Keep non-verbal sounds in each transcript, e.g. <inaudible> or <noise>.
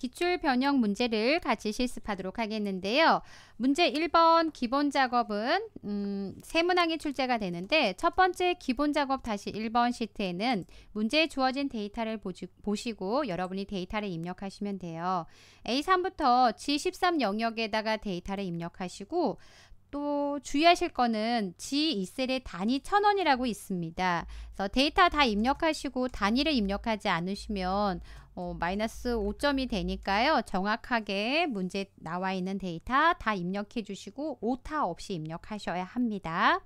기출 변형 문제를 같이 실습하도록 하겠는데요. 문제 1번 기본 작업은 음, 세 문항이 출제가 되는데 첫 번째 기본 작업 다시 1번 시트에는 문제에 주어진 데이터를 보지, 보시고 여러분이 데이터를 입력하시면 돼요. A3부터 G13 영역에다가 데이터를 입력하시고 또 주의하실 거는 G2셀의 단위 1000원이라고 있습니다. 그래서 데이터 다 입력하시고 단위를 입력하지 않으시면 어, 마이너스 5점이 되니까요. 정확하게 문제 나와 있는 데이터 다 입력해 주시고 오타 없이 입력하셔야 합니다.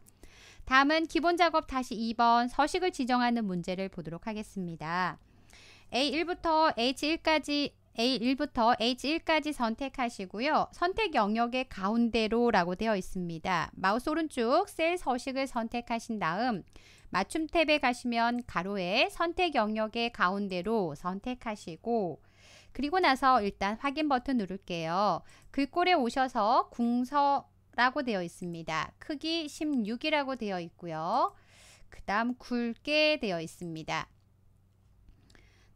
다음은 기본 작업 다시 2번 서식을 지정하는 문제를 보도록 하겠습니다. A1부터 H1까지 A1부터 H1까지 선택하시고요. 선택 영역의 가운데로 라고 되어 있습니다. 마우스 오른쪽 셀 서식을 선택하신 다음 맞춤 탭에 가시면 가로에 선택 영역의 가운데로 선택하시고 그리고 나서 일단 확인 버튼 누를게요. 글꼴에 오셔서 궁서라고 되어 있습니다. 크기 16이라고 되어 있고요. 그 다음 굵게 되어 있습니다.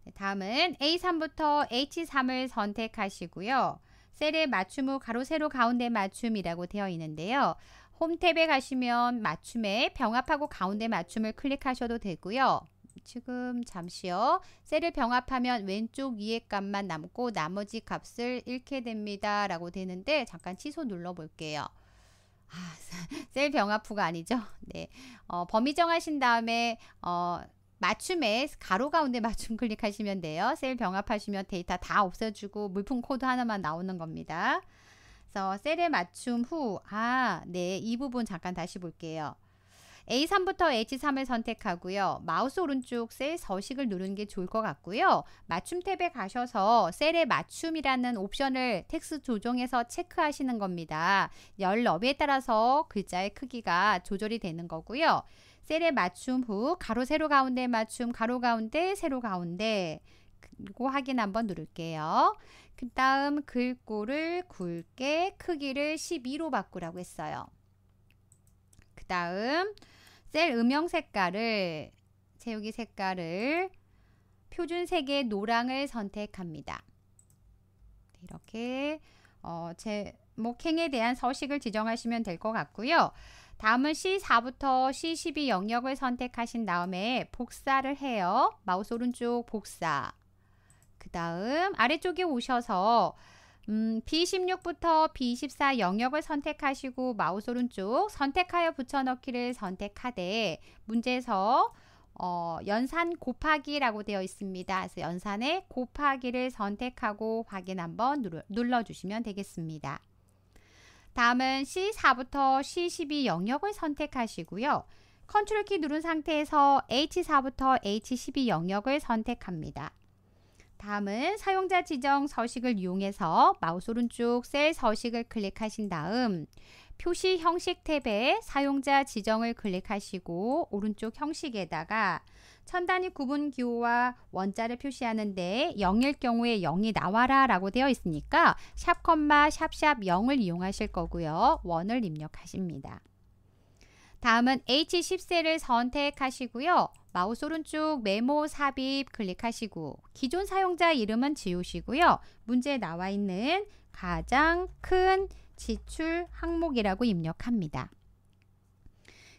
네, 다음은 A3부터 H3을 선택하시고요. 셀에 맞춤 후 가로 세로 가운데 맞춤이라고 되어 있는데요. 홈탭에 가시면 맞춤에 병합하고 가운데 맞춤을 클릭하셔도 되고요. 지금 잠시요. 셀을 병합하면 왼쪽 위에 값만 남고 나머지 값을 잃게 됩니다. 라고 되는데 잠깐 취소 눌러 볼게요. 아, <laughs> 셀 병합 후가 아니죠. 네. 어, 범위 정하신 다음에 어, 맞춤에 가로 가운데 맞춤 클릭하시면 돼요. 셀 병합하시면 데이터 다 없애주고 물품 코드 하나만 나오는 겁니다. 그래서 셀에 맞춤 후, 아, 네, 이 부분 잠깐 다시 볼게요. A3부터 H3을 선택하고요. 마우스 오른쪽 셀 서식을 누르는 게 좋을 것 같고요. 맞춤 탭에 가셔서 셀의 맞춤이라는 옵션을 텍스 트 조정해서 체크하시는 겁니다. 열 너비에 따라서 글자의 크기가 조절이 되는 거고요. 셀의 맞춤 후 가로 세로 가운데 맞춤 가로 가운데 세로 가운데 그리고 확인 한번 누를게요. 그 다음 글꼴을 굵게 크기를 12로 바꾸라고 했어요. 그 다음 셀 음영 색깔을 채우기 색깔을 표준 색의 노랑을 선택합니다. 네, 이렇게 어, 제목행에 대한 서식을 지정하시면 될 것 같고요. 다음은 C4부터 C12 영역을 선택하신 다음에 복사를 해요. 마우스 오른쪽 복사. 그 다음 아래쪽에 오셔서 음, B16부터 B24 영역을 선택하시고 마우스 오른쪽 선택하여 붙여넣기를 선택하되 문제에서 어, 연산 곱하기라고 되어 있습니다. 그래서 연산의 곱하기를 선택하고 확인 한번 누르, 눌러주시면 되겠습니다. 다음은 C4부터 C12 영역을 선택하시고요. 컨트롤 키 누른 상태에서 H4부터 H12 영역을 선택합니다. 다음은 사용자 지정 서식을 이용해서 마우스 오른쪽 셀 서식을 클릭하신 다음 표시 형식 탭에 사용자 지정을 클릭하시고 오른쪽 형식에다가 천 단위 구분 기호와 원자를 표시하는데 0일 경우에 0이 나와라 라고 되어 있으니까 샵 콤마 샵샵 0을 이용하실 거고요. 원을 입력하십니다. 다음은 H10셀을 선택하시고요. 마우스 오른쪽 메모 삽입 클릭하시고 기존 사용자 이름은 지우시고요. 문제에 나와 있는 가장 큰 지출 항목이라고 입력합니다.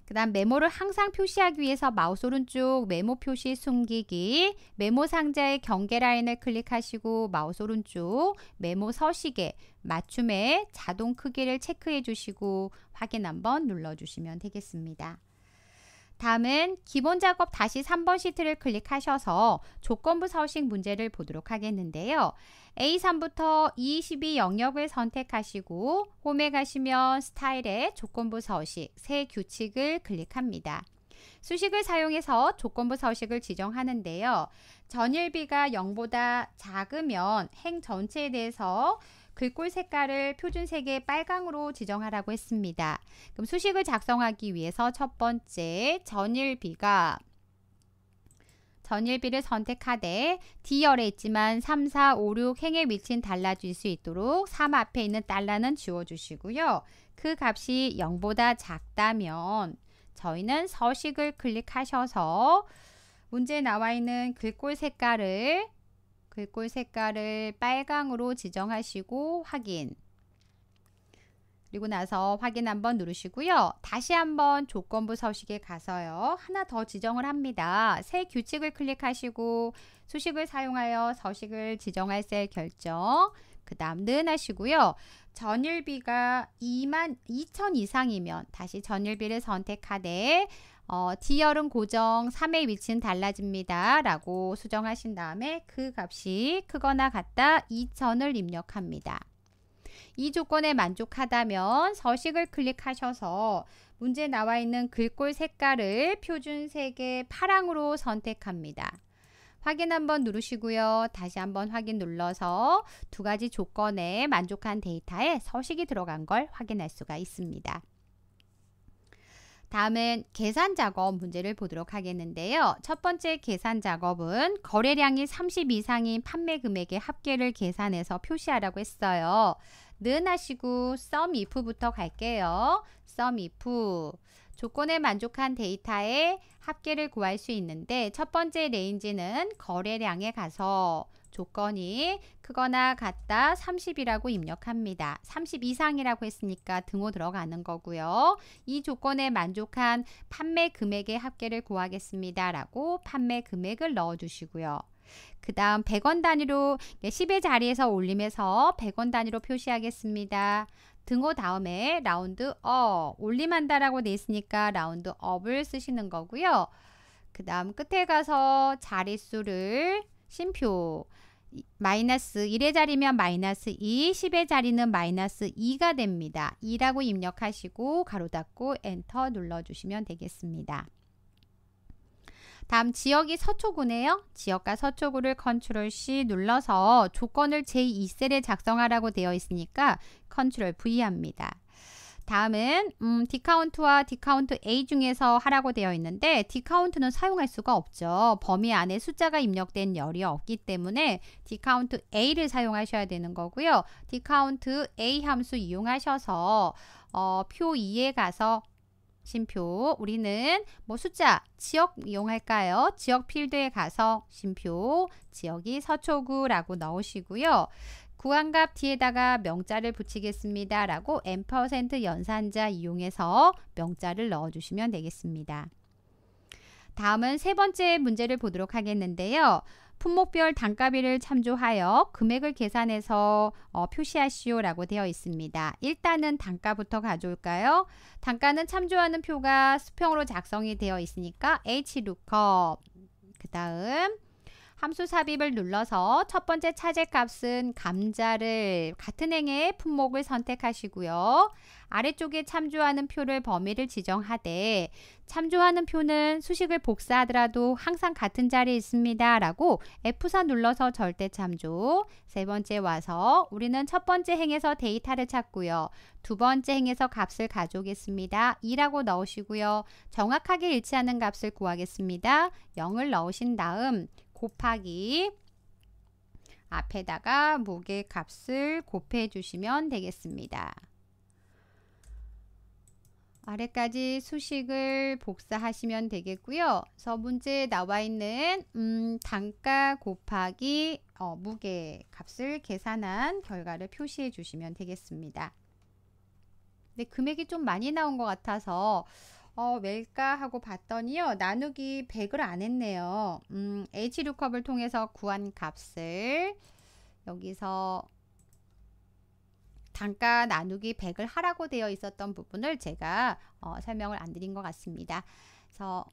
그 다음 메모를 항상 표시하기 위해서 마우스 오른쪽 메모 표시 숨기기 메모 상자의 경계 라인을 클릭하시고 마우스 오른쪽 메모 서식에 맞춤의 자동 크기를 체크해 주시고 확인 한번 눌러주시면 되겠습니다. 다음은 기본 작업 다시 3번 시트를 클릭하셔서 조건부 서식 문제를 보도록 하겠는데요. A3부터 e 1 2 영역을 선택하시고 홈에 가시면 스타일의 조건부 서식 새 규칙을 클릭합니다. 수식을 사용해서 조건부 서식을 지정하는데요. 전일비가 0보다 작으면 행 전체에 대해서 글꼴 그 색깔을 표준 색의 빨강으로 지정하라고 했습니다. 그럼 수식을 작성하기 위해서 첫 번째 전일비가 전일비를 선택하되 D열에 있지만 3, 4, 5, 6 행에 위치는 달라질 수 있도록 3 앞에 있는 달러는 지워주시고요. 그 값이 0보다 작다면 저희는 서식을 클릭하셔서 문제 나와 있는 글꼴 색깔을 글꼴 그 색깔을 빨강으로 지정하시고 확인 그리고 나서 확인 한번 누르시고요. 다시 한번 조건부 서식에 가서요. 하나 더 지정을 합니다. 새 규칙을 클릭하시고 수식을 사용하여 서식을 지정할 셀 결정 그 다음 는 하시고요. 전일비가 2만 2천 이상이면 다시 전일비를 선택하되 어, D열은 고정, 3의 위치는 달라집니다. 라고 수정하신 다음에 그 값이 크거나 같다 2000을 입력합니다. 이 조건에 만족하다면 서식을 클릭하셔서 문제 나와 있는 글꼴 색깔을 표준색의 파랑으로 선택합니다. 확인 한번 누르시고요. 다시 한번 확인 눌러서 두 가지 조건에 만족한 데이터에 서식이 들어간 걸 확인할 수가 있습니다. 다음은 계산 작업 문제를 보도록 하겠는데요. 첫 번째 계산 작업은 거래량이 30 이상인 판매 금액의 합계를 계산해서 표시하라고 했어요. 는 하시고 sum if부터 갈게요. sum if 조건에 만족한 데이터의 합계를 구할 수 있는데 첫 번째 레인지는 거래량에 가서 조건이 크거나 같다 30이라고 입력합니다. 30 이상이라고 했으니까 등호 들어가는 거고요. 이 조건에 만족한 판매 금액의 합계를 구하겠습니다. 라고 판매 금액을 넣어주시고요. 그 다음 100원 단위로 10의 자리에서 올림해서 100원 단위로 표시하겠습니다. 등호 다음에 라운드 업 올림한다 라고 돼 있으니까 라운드 업을 쓰시는 거고요. 그 다음 끝에 가서 자릿수를 심표 마이너스 1의 자리면 마이너스 2, 10의 자리는 마이너스 2가 됩니다. 2라고 입력하시고 가로 닫고 엔터 눌러주시면 되겠습니다. 다음 지역이 서초구네요. 지역과 서초구를 컨트롤 C 눌러서 조건을 제2셀에 작성하라고 되어 있으니까 컨트롤 V 합니다. 다음은 음, 디카운트와 디카운트 A 중에서 하라고 되어 있는데 디카운트는 사용할 수가 없죠. 범위 안에 숫자가 입력된 열이 없기 때문에 디카운트 A를 사용하셔야 되는 거고요. 디카운트 A 함수 이용하셔서 어, 표 2에 가서 심표 우리는 뭐 숫자 지역 이용할까요? 지역 필드에 가서 심표 지역이 서초구라고 넣으시고요. 구한값 뒤에다가 명자를 붙이겠습니다. 라고 n% 연산자 이용해서 명자를 넣어주시면 되겠습니다. 다음은 세 번째 문제를 보도록 하겠는데요. 품목별 단가비를 참조하여 금액을 계산해서 어, 표시하시오 라고 되어 있습니다. 일단은 단가부터 가져올까요? 단가는 참조하는 표가 수평으로 작성이 되어 있으니까 hlookup 그 다음 함수 삽입을 눌러서 첫 번째 차제 값은 감자를 같은 행의 품목을 선택하시고요. 아래쪽에 참조하는 표를 범위를 지정하되 참조하는 표는 수식을 복사하더라도 항상 같은 자리에 있습니다. 라고 F4 눌러서 절대 참조 세 번째 와서 우리는 첫 번째 행에서 데이터를 찾고요. 두 번째 행에서 값을 가져오겠습니다. 2라고 넣으시고요. 정확하게 일치하는 값을 구하겠습니다. 0을 넣으신 다음 곱하기 앞에다가 목의 값을 곱해 주시면 되겠습니다. 아래까지 수식을 복사하시면 되겠고요. 그래서 문제에 나와 있는 음, 단가 곱하기 어, 무게 값을 계산한 결과를 표시해 주시면 되겠습니다. 근데 금액이 좀 많이 나온 것 같아서 어, 왜일까 하고 봤더니요. 나누기 100을 안 했네요. 음, H룩컵을 통해서 구한 값을 여기서 단가 나누기 100을 하라고 되어 있었던 부분을 제가 어, 설명을 안 드린 것 같습니다. 그래서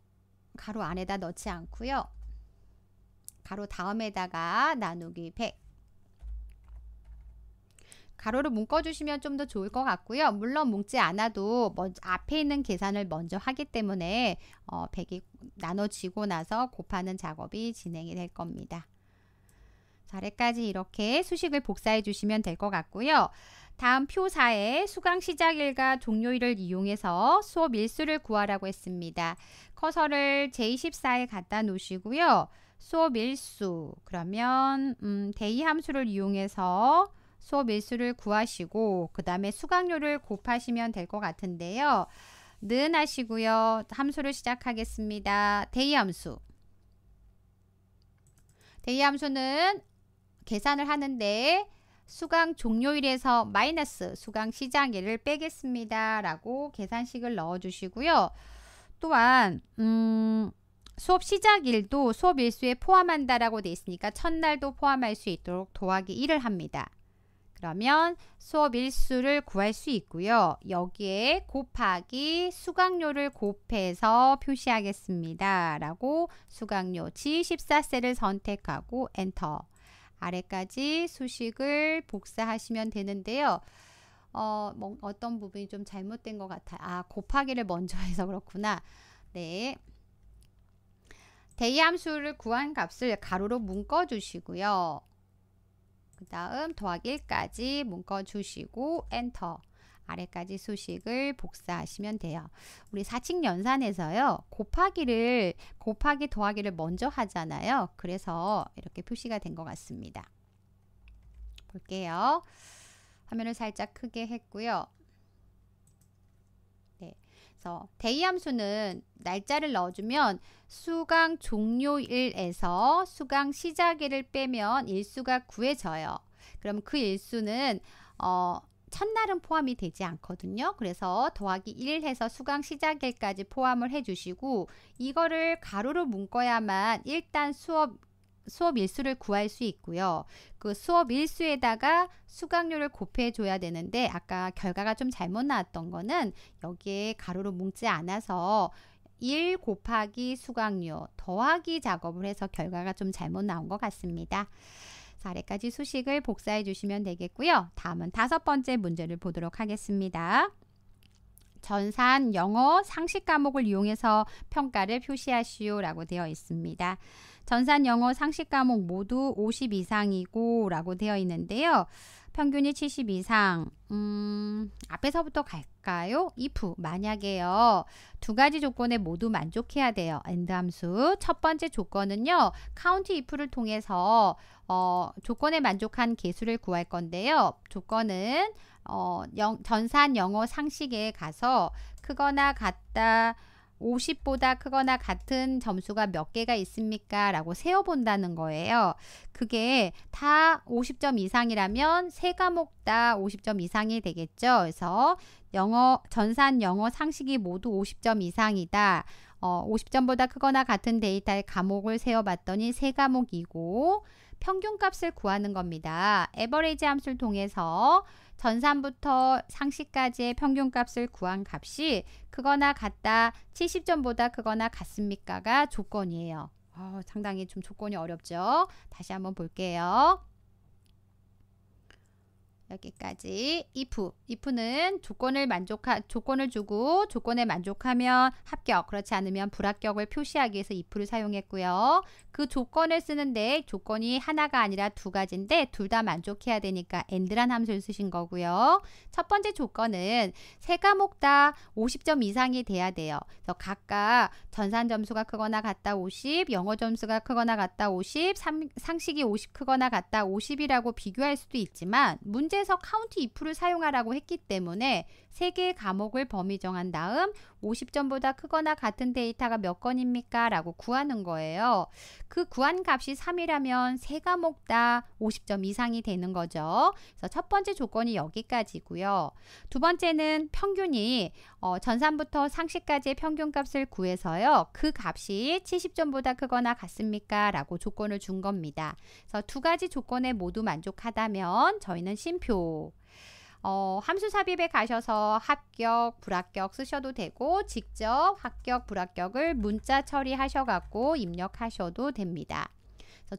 가로 안에다 넣지 않고요. 가로 다음에다가 나누기 100 가로로 묶어주시면 좀 더 좋을 것 같고요. 물론 묶지 않아도 먼저 앞에 있는 계산을 먼저 하기 때문에 어, 100이 나눠지고 나서 곱하는 작업이 진행이 될 겁니다. 자래까지 이렇게 수식을 복사해 주시면 될 것 같고요. 다음 표사에 수강 시작일과 종료일을 이용해서 수업 일수를 구하라고 했습니다. 커서를 제24에 갖다 놓으시고요. 수업 일수 그러면 음, 대이 함수를 이용해서 수업 일수를 구하시고 그 다음에 수강료를 곱하시면 될 것 같은데요. 는 하시고요. 함수를 시작하겠습니다. 대이함수 대이함수는 계산을 하는데 수강 종료일에서 마이너스 수강 시작일을 빼겠습니다. 라고 계산식을 넣어주시고요. 또한 음, 수업 시작일도 수업 일수에 포함한다라고 돼 있으니까 첫날도 포함할 수 있도록 도하기 1을 합니다. 그러면 수업 일수를 구할 수 있고요. 여기에 곱하기 수강료를 곱해서 표시하겠습니다. 라고 수강료 G14셀을 선택하고 엔터 아래까지 수식을 복사하시면 되는데요. 어, 뭐, 어떤 부분이 좀 잘못된 것 같아요. 아, 곱하기를 먼저 해서 그렇구나. 네. 대함수를 구한 값을 가로로 묶어 주시고요. 그 다음 더하기 1까지 문건 주시고 엔터 아래까지 수식을 복사하시면 돼요. 우리 사칙 연산에서요. 곱하기를 곱하기 더하기를 먼저 하잖아요. 그래서 이렇게 표시가 된 것 같습니다. 볼게요. 화면을 살짝 크게 했고요. 그래서 대의 함수는 날짜를 넣어주면 수강 종료일에서 수강 시작일을 빼면 일수가 구해져요. 그럼 그 일수는 어, 첫날은 포함이 되지 않거든요. 그래서 더하기 1 해서 수강 시작일까지 포함을 해주시고 이거를 가로로 묶어야만 일단 수업 수업 일수를 구할 수 있고요. 그 수업 일수에다가 수강료를 곱해 줘야 되는데 아까 결과가 좀 잘못 나왔던 거는 여기에 가로로 뭉지 않아서 1 곱하기 수강료 더하기 작업을 해서 결과가 좀 잘못 나온 것 같습니다. 자, 아래까지 수식을 복사해 주시면 되겠고요. 다음은 다섯 번째 문제를 보도록 하겠습니다. 전산, 영어, 상식 과목을 이용해서 평가를 표시하시오라고 되어 있습니다. 전산, 영어, 상식 과목 모두 50 이상이고 라고 되어 있는데요. 평균이 70 이상. 음, 앞에서부터 갈까요? if 만약에요. 두 가지 조건에 모두 만족해야 돼요. and 함수. 첫 번째 조건은요. count if를 통해서 어, 조건에 만족한 개수를 구할 건데요. 조건은 어, 영, 전산 영어 상식에 가서 크거나 같다 50보다 크거나 같은 점수가 몇 개가 있습니까? 라고 세어본다는 거예요. 그게 다 50점 이상이라면 세 과목 다 50점 이상이 되겠죠. 그래서 영어, 전산 영어 상식이 모두 50점 이상이다. 어, 50점보다 크거나 같은 데이터의 과목을 세어봤더니 세 과목이고, 평균값을 구하는 겁니다. 에버레지 함수를 통해서 전산부터 상시까지의 평균값을 구한 값이 그거나 같다 70점보다 그거나 같습니까가 조건이에요. 어, 상당히 좀 조건이 어렵죠. 다시 한번 볼게요. 여기까지 if if는 조건을 만족하 조건을 주고 조건에 만족하면 합격 그렇지 않으면 불합격을 표시하기 위해서 if를 사용했고요. 그 조건을 쓰는데 조건이 하나가 아니라 두 가지인데 둘 다 만족해야 되니까 and란 함수를 쓰신 거고요. 첫 번째 조건은 세 과목 다 50점 이상이 돼야 돼요. 그래서 각각 전산 점수가 크거나 같다 50, 영어 점수가 크거나 같다 50, 상, 식이50 크거나 같다 50이라고 비교할 수도 있지만 문제 현재서 카운티 if를 사용하라고 했기 때문에 3개의 과목을 범위 정한 다음 50점보다 크거나 같은 데이터가 몇 건입니까? 라고 구하는 거예요. 그 구한 값이 3이라면 3과목 다 50점 이상이 되는 거죠. 그래서 첫 번째 조건이 여기까지고요. 두 번째는 평균이 어, 전산부터 상시까지의 평균값을 구해서요. 그 값이 70점보다 크거나 같습니까? 라고 조건을 준 겁니다. 그래서 두 가지 조건에 모두 만족하다면 저희는 심표 어, 함수 삽입에 가셔서 합격, 불합격 쓰셔도 되고 직접 합격, 불합격을 문자 처리하셔갖고 입력하셔도 됩니다.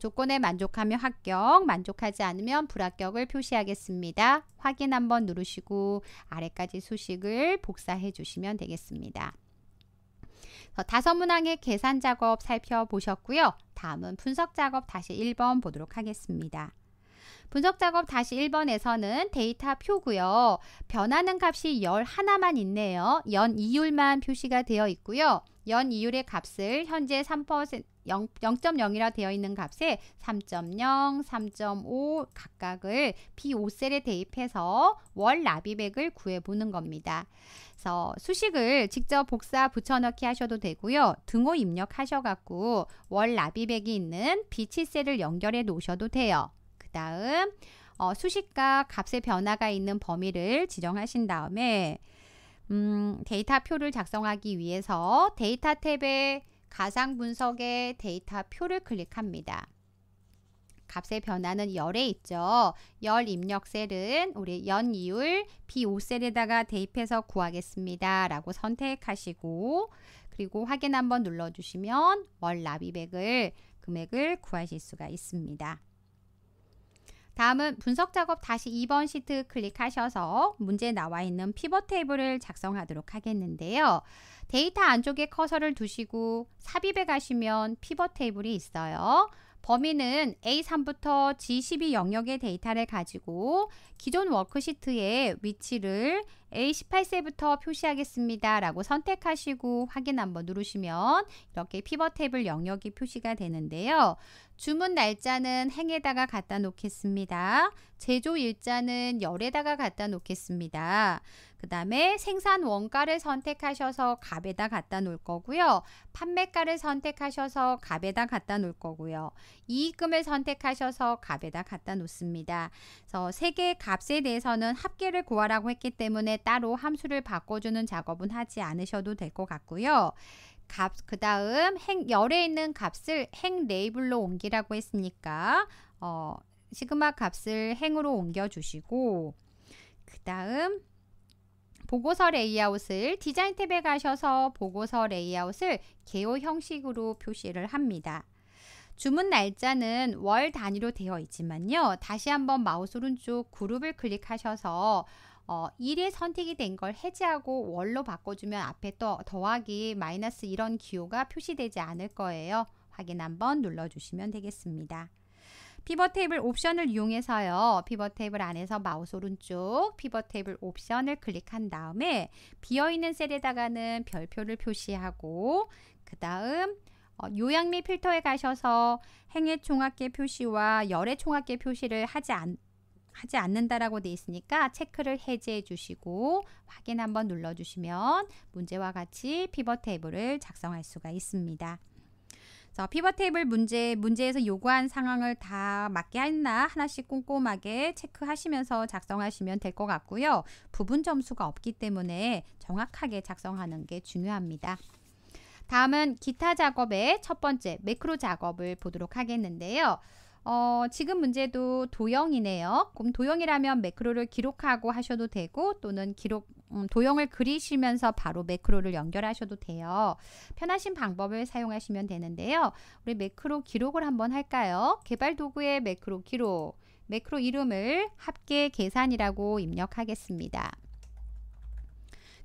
조건에 만족하면 합격, 만족하지 않으면 불합격을 표시하겠습니다. 확인 한번 누르시고 아래까지 수식을 복사해 주시면 되겠습니다. 다섯 문항의 계산 작업 살펴보셨고요. 다음은 분석 작업 다시 1번 보도록 하겠습니다. 분석 작업 다시 1번에서는 데이터 표고요. 변하는 값이 열 하나만 있네요. 연 이율만 표시가 되어 있고요. 연 이율의 값을 현재 3% 0.0이라 되어 있는 값에 3.0, 3.5 각각을 B5셀에 대입해서 월라비백을 구해보는 겁니다. 그래서 수식을 직접 복사 붙여넣기 하셔도 되고요. 등호 입력하셔갖고 월라비백이 있는 B7셀을 연결해 놓으셔도 돼요. 다음 어, 수식과 값의 변화가 있는 범위를 지정하신 다음에 음, 데이터 표를 작성하기 위해서 데이터 탭에 가상 분석의 데이터 표를 클릭합니다. 값의 변화는 열에 있죠. 열 입력 셀은 우리 연 이율 B5셀에다가 대입해서 구하겠습니다. 라고 선택하시고 그리고 확인 한번 눌러주시면 월 납입액을 금액을 구하실 수가 있습니다. 다음은 분석 작업 다시 2번 시트 클릭하셔서 문제에 나와 있는 피벗 테이블을 작성하도록 하겠는데요. 데이터 안쪽에 커서를 두시고 삽입에 가시면 피벗 테이블이 있어요. 범위는 A3부터 G12 영역의 데이터를 가지고 기존 워크시트의 위치를 A18세부터 표시하겠습니다. 라고 선택하시고 확인 한번 누르시면 이렇게 피벗 탭을 영역이 표시가 되는데요. 주문 날짜는 행에다가 갖다 놓겠습니다. 제조 일자는 열에다가 갖다 놓겠습니다. 그 다음에 생산 원가를 선택하셔서 값에다 갖다 놓을 거고요. 판매가를 선택하셔서 값에다 갖다 놓을 거고요. 이익금을 선택하셔서 값에다 갖다 놓습니다. 그래서 세 개의 값에 대해서는 합계를 구하라고 했기 때문에 따로 함수를 바꿔주는 작업은 하지 않으셔도 될 것 같고요. 값, 그 다음 행, 열에 있는 값을 행 레이블로 옮기라고 했으니까 어, 시그마 값을 행으로 옮겨주시고 그 다음 보고서 레이아웃을 디자인 탭에 가셔서 보고서 레이아웃을 개요 형식으로 표시를 합니다. 주문 날짜는 월 단위로 되어 있지만요. 다시 한번 마우스 오른쪽 그룹을 클릭하셔서 어, 1에 선택이 된 걸 해제하고 월로 바꿔주면 앞에 또 더하기, 마이너스 이런 기호가 표시되지 않을 거예요. 확인 한번 눌러주시면 되겠습니다. 피벗 테이블 옵션을 이용해서요. 피벗 테이블 안에서 마우스 오른쪽 피벗 테이블 옵션을 클릭한 다음에 비어있는 셀에다가는 별표를 표시하고 그 다음 어, 요약 및 필터에 가셔서 행의 총합계 표시와 열의 총합계 표시를 하지 않 하지 않는다라고 돼 있으니까 체크를 해제해 주시고 확인 한번 눌러 주시면 문제와 같이 피벗 테이블을 작성할 수가 있습니다. 자, 피벗 테이블 문제, 문제에서 요구한 상황을 다 맞게 했나 하나씩 꼼꼼하게 체크하시면서 작성하시면 될 것 같고요. 부분 점수가 없기 때문에 정확하게 작성하는 게 중요합니다. 다음은 기타 작업의 첫 번째 매크로 작업을 보도록 하겠는데요. 어, 지금 문제도 도형이네요. 그럼 도형이라면 매크로를 기록하고 하셔도 되고 또는 기록 음, 도형을 그리시면서 바로 매크로를 연결하셔도 돼요. 편하신 방법을 사용하시면 되는데요. 우리 매크로 기록을 한번 할까요? 개발 도구의 매크로 기록, 매크로 이름을 합계 계산이라고 입력하겠습니다.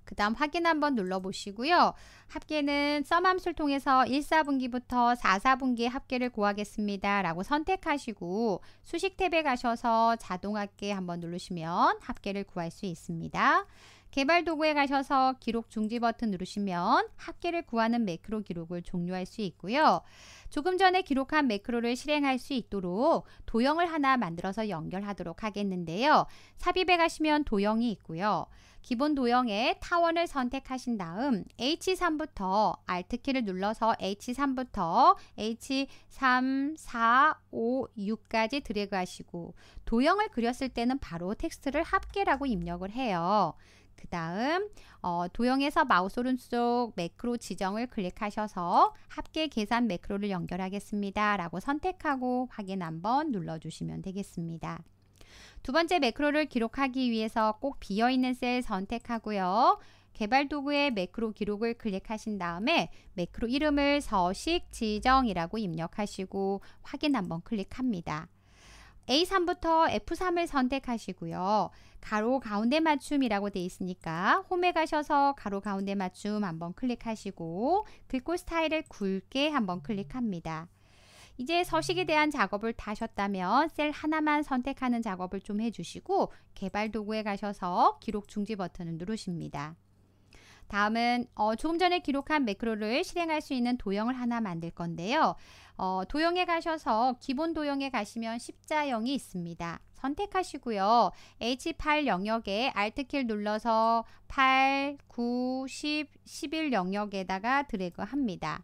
그 다음 확인 한번 눌러보시고요. 합계는 썸함수를 통해서 1 4분기부터4 4분기의 합계를 구하겠습니다. 라고 선택하시고 수식 탭에 가셔서 자동합계 한번 누르시면 합계를 구할 수 있습니다. 개발 도구에 가셔서 기록 중지 버튼 누르시면 합계를 구하는 매크로 기록을 종료할 수 있고요. 조금 전에 기록한 매크로를 실행할 수 있도록 도형을 하나 만들어서 연결하도록 하겠는데요. 삽입에 가시면 도형이 있고요. 기본 도형의 타원을 선택하신 다음 H3부터 Alt키를 눌러서 H3부터 H3, 4, 5, 6까지 드래그 하시고 도형을 그렸을 때는 바로 텍스트를 합계라고 입력을 해요. 그 다음 어, 도형에서 마우스 오른쪽 매크로 지정을 클릭하셔서 합계 계산 매크로를 연결하겠습니다. 라고 선택하고 확인 한번 눌러주시면 되겠습니다. 두 번째 매크로를 기록하기 위해서 꼭 비어있는 셀 선택하고요. 개발 도구의 매크로 기록을 클릭하신 다음에 매크로 이름을 서식 지정이라고 입력하시고 확인 한번 클릭합니다. A3부터 F3을 선택하시고요. 가로 가운데 맞춤이라고 되어 있으니까 홈에 가셔서 가로 가운데 맞춤 한번 클릭하시고 글꼴 스타일을 굵게 한번 클릭합니다. 이제 서식에 대한 작업을 다 하셨다면 셀 하나만 선택하는 작업을 좀 해주시고 개발 도구에 가셔서 기록 중지 버튼을 누르십니다. 다음은 어, 조금 전에 기록한 매크로를 실행할 수 있는 도형을 하나 만들 건데요. 어, 도형에 가셔서 기본 도형에 가시면 십자형이 있습니다. 선택하시고요. H8 영역에 Alt키를 눌러서 8, 9, 10, 11 영역에다가 드래그합니다.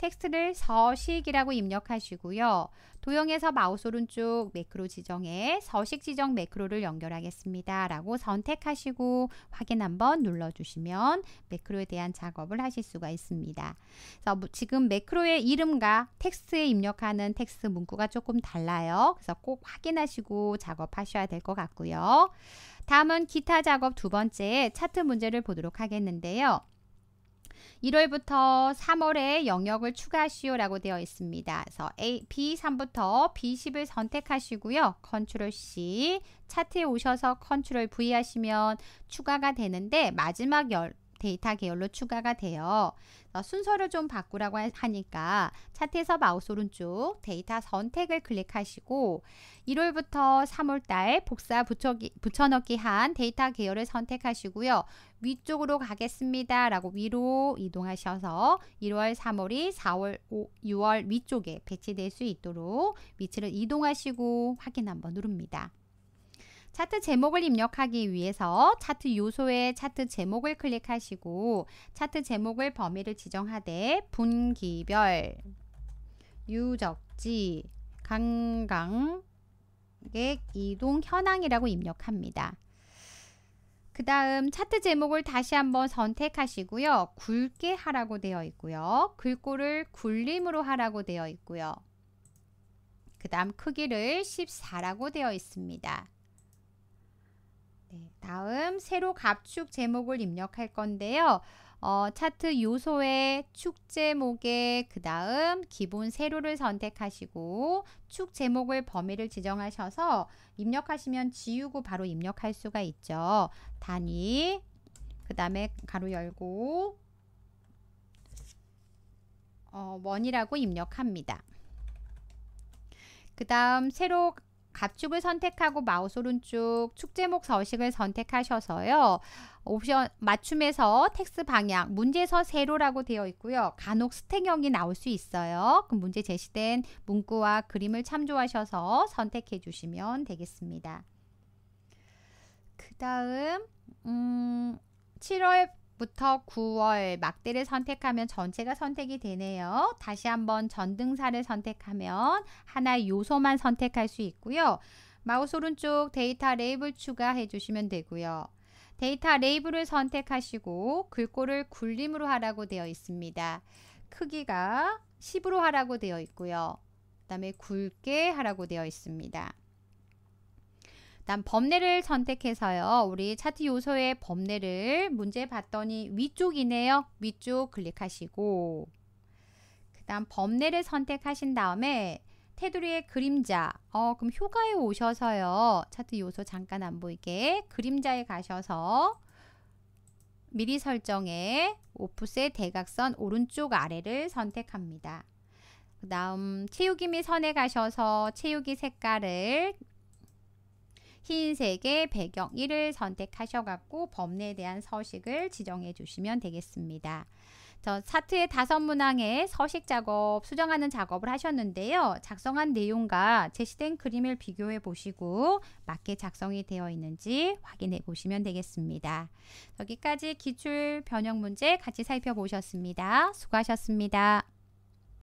텍스트를 서식이라고 입력하시고요. 도형에서 마우스 오른쪽 매크로 지정에 서식 지정 매크로를 연결하겠습니다. 라고 선택하시고 확인 한번 눌러주시면 매크로에 대한 작업을 하실 수가 있습니다. 그래서 뭐 지금 매크로의 이름과 텍스트에 입력하는 텍스트 문구가 조금 달라요. 그래서 꼭 확인하시고 작업하셔야 될 것 같고요. 다음은 기타 작업 두 번째 차트 문제를 보도록 하겠는데요. 1월부터 3월에 영역을 추가하시오라고 되어 있습니다. 그래서 A, B3부터 B10을 선택하시고요. 컨트롤 C, 차트에 오셔서 컨트롤 V 하시면 추가가 되는데 마지막 열, 데이터 계열로 추가가 돼요. 어, 순서를 좀 바꾸라고 하니까 차트에서 마우스 오른쪽 데이터 선택을 클릭하시고 1월부터 3월달 복사 붙여기, 붙여넣기 한 데이터 계열을 선택하시고요. 위쪽으로 가겠습니다. 라고 위로 이동하셔서 1월, 3월이 4월, 5, 6월 위쪽에 배치될 수 있도록 위치를 이동하시고 확인 한번 누릅니다. 차트 제목을 입력하기 위해서 차트 요소에 차트 제목을 클릭하시고 차트 제목을 범위를 지정하되 분기별, 유적지, 관광객 이동 현황이라고 입력합니다. 그 다음 차트 제목을 다시 한번 선택하시고요. 굵게 하라고 되어 있고요. 글꼴을 굴림으로 하라고 되어 있고요. 그 다음 크기를 14라고 되어 있습니다. 네, 다음 새로 갑축 제목을 입력할 건데요. 어, 차트 요소에 축 제목에 그 다음 기본 세로를 선택하시고 축 제목을 범위를 지정하셔서 입력하시면 지우고 바로 입력할 수가 있죠. 단위 그 다음에 가로 열고 어, 원이라고 입력합니다. 그 다음 새로 갑축을 선택하고 마우스 오른쪽 축제목 서식을 선택하셔서요. 옵션 맞춤에서 텍스 방향 문제서 세로라고 되어 있고요. 간혹 스택형이 나올 수 있어요. 그 문제 제시된 문구와 그림을 참조하셔서 선택해 주시면 되겠습니다. 그 다음 음, 7월 부터 9월 막대를 선택하면 전체가 선택이 되네요. 다시 한번 전등사를 선택하면 하나의 요소만 선택할 수 있고요. 마우스 오른쪽 데이터 레이블 추가해 주시면 되고요. 데이터 레이블을 선택하시고 글꼴을 굴림으로 하라고 되어 있습니다. 크기가 10으로 하라고 되어 있고요. 그 다음에 굵게 하라고 되어 있습니다. 일단 범례를 선택해서요. 우리 차트 요소의 범례를 문제 봤더니 위쪽이네요. 위쪽 클릭하시고 그 다음 범례를 선택하신 다음에 테두리의 그림자 어 그럼 효과에 오셔서요. 차트 요소 잠깐 안 보이게 그림자에 가셔서 미리 설정에 오프셋 대각선 오른쪽 아래를 선택합니다. 그 다음 채우기 및 선에 가셔서 채우기 색깔을 흰색의 배경 1을 선택하셔갖고 범례에 대한 서식을 지정해 주시면 되겠습니다. 저 차트의 다섯 문항의 서식 작업, 수정하는 작업을 하셨는데요. 작성한 내용과 제시된 그림을 비교해 보시고 맞게 작성이 되어 있는지 확인해 보시면 되겠습니다. 여기까지 기출 변형 문제 같이 살펴보셨습니다. 수고하셨습니다.